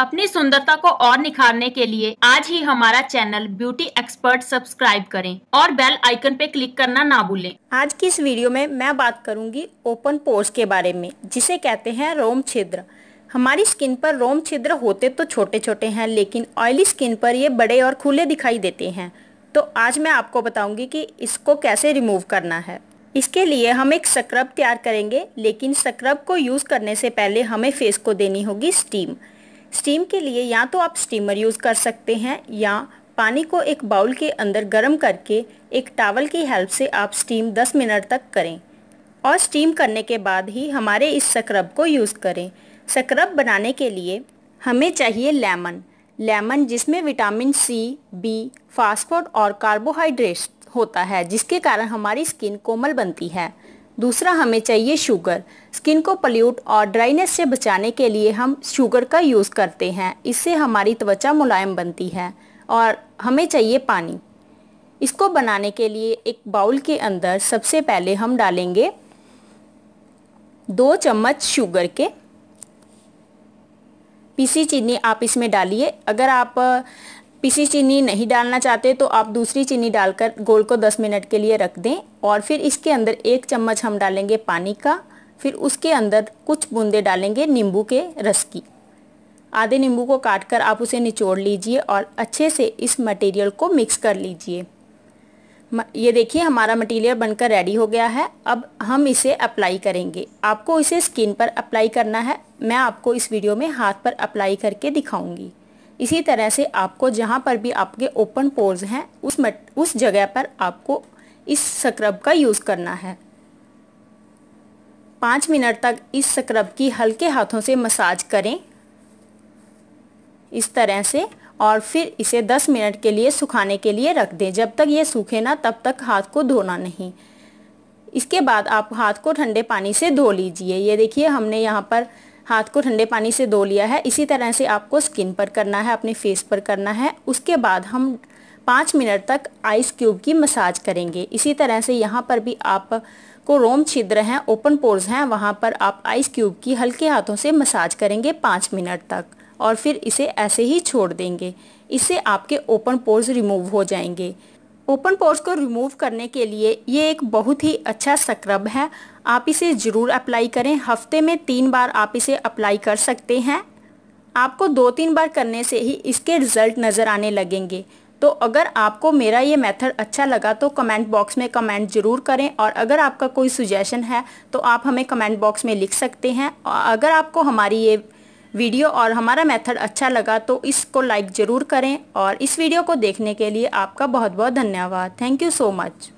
अपनी सुंदरता को और निखारने के लिए आज ही हमारा चैनल ब्यूटी एक्सपर्ट सब्सक्राइब करें और बेल आइकन पे क्लिक करना ना भूलें आज की इस वीडियो में मैं बात करूंगी ओपन पोर्स के बारे में जिसे कहते हैं रोम छिद्र हमारी स्किन पर रोम छिद्र होते तो छोटे छोटे हैं लेकिन ऑयली स्किन पर ये बड़े और खुले दिखाई देते हैं तो आज मैं आपको बताऊंगी कि इसको कैसे रिमूव करना है इसके लिए हम एक स्क्रब तैयार करेंगे लेकिन स्क्रब को यूज़ करने से पहले हमें फेस को देनी होगी स्टीम स्टीम के लिए या तो आप स्टीमर यूज़ कर सकते हैं या पानी को एक बाउल के अंदर गर्म करके एक टावल की हेल्प से आप स्टीम 10 मिनट तक करें और स्टीम करने के बाद ही हमारे इस सक्रब को यूज़ करें सक्रब बनाने के लिए हमें चाहिए लेमन लेमन जिसमें विटामिन सी बी फास्फोट और कार्बोहाइड्रेट्स होता है जिसके कारण हमारी स्किन कोमल बनती है दूसरा हमें चाहिए शुगर स्किन को पल्यूट और ड्राइनेस से बचाने के लिए हम शुगर का यूज़ करते हैं इससे हमारी त्वचा मुलायम बनती है और हमें चाहिए पानी इसको बनाने के लिए एक बाउल के अंदर सबसे पहले हम डालेंगे दो चम्मच शुगर के पीसी चीनी आप इसमें डालिए अगर आप पिसी चीनी नहीं डालना चाहते तो आप दूसरी चीनी डालकर गोल को 10 मिनट के लिए रख दें और फिर इसके अंदर एक चम्मच हम डालेंगे पानी का फिर उसके अंदर कुछ बूंदे डालेंगे नींबू के रस की आधे नींबू को काट कर आप उसे निचोड़ लीजिए और अच्छे से इस मटेरियल को मिक्स कर लीजिए ये देखिए हमारा मटेरियल बनकर रेडी हो गया है अब हम इसे अप्लाई करेंगे आपको इसे स्किन पर अप्लाई करना है मैं आपको इस वीडियो में हाथ पर अप्लाई करके दिखाऊंगी इसी तरह से आपको जहाँ पर भी आपके ओपन पोर्स हैं उस मट उस जगह पर आपको इस स्क्रब का यूज़ करना है पाँच मिनट तक इस स्क्रब की हल्के हाथों से मसाज करें इस तरह से और फिर इसे 10 मिनट के लिए सुखाने के लिए रख दें जब तक ये सूखे ना तब तक हाथ को धोना नहीं इसके बाद आप हाथ को ठंडे पानी से धो लीजिए ये देखिए हमने यहाँ पर हाथ को ठंडे पानी से धो लिया है इसी तरह से आपको स्किन पर करना है अपने फेस पर करना है उसके बाद हम पाँच मिनट तक आइस क्यूब की मसाज करेंगे इसी तरह से यहाँ पर भी आप को रोम छिद्र हैं ओपन पोर्स हैं वहाँ पर आप आइस क्यूब की हल्के हाथों से मसाज करेंगे पाँच मिनट तक और फिर इसे ऐसे ही छोड़ देंगे इससे आपके ओपन पोर्स रिमूव हो जाएंगे ओपन पोर्स को रिमूव करने के लिए ये एक बहुत ही अच्छा स्क्रब है आप इसे ज़रूर अप्लाई करें हफ्ते में तीन बार आप इसे अप्लाई कर सकते हैं आपको दो तीन बार करने से ही इसके रिज़ल्ट नज़र आने लगेंगे तो अगर आपको मेरा ये मेथड अच्छा लगा तो कमेंट बॉक्स में कमेंट ज़रूर करें और अगर आपका कोई सुजेशन है तो आप हमें कमेंट बॉक्स में लिख सकते हैं और अगर आपको हमारी ये वीडियो और हमारा मेथड अच्छा लगा तो इसको लाइक ज़रूर करें और इस वीडियो को देखने के लिए आपका बहुत बहुत धन्यवाद थैंक यू सो मच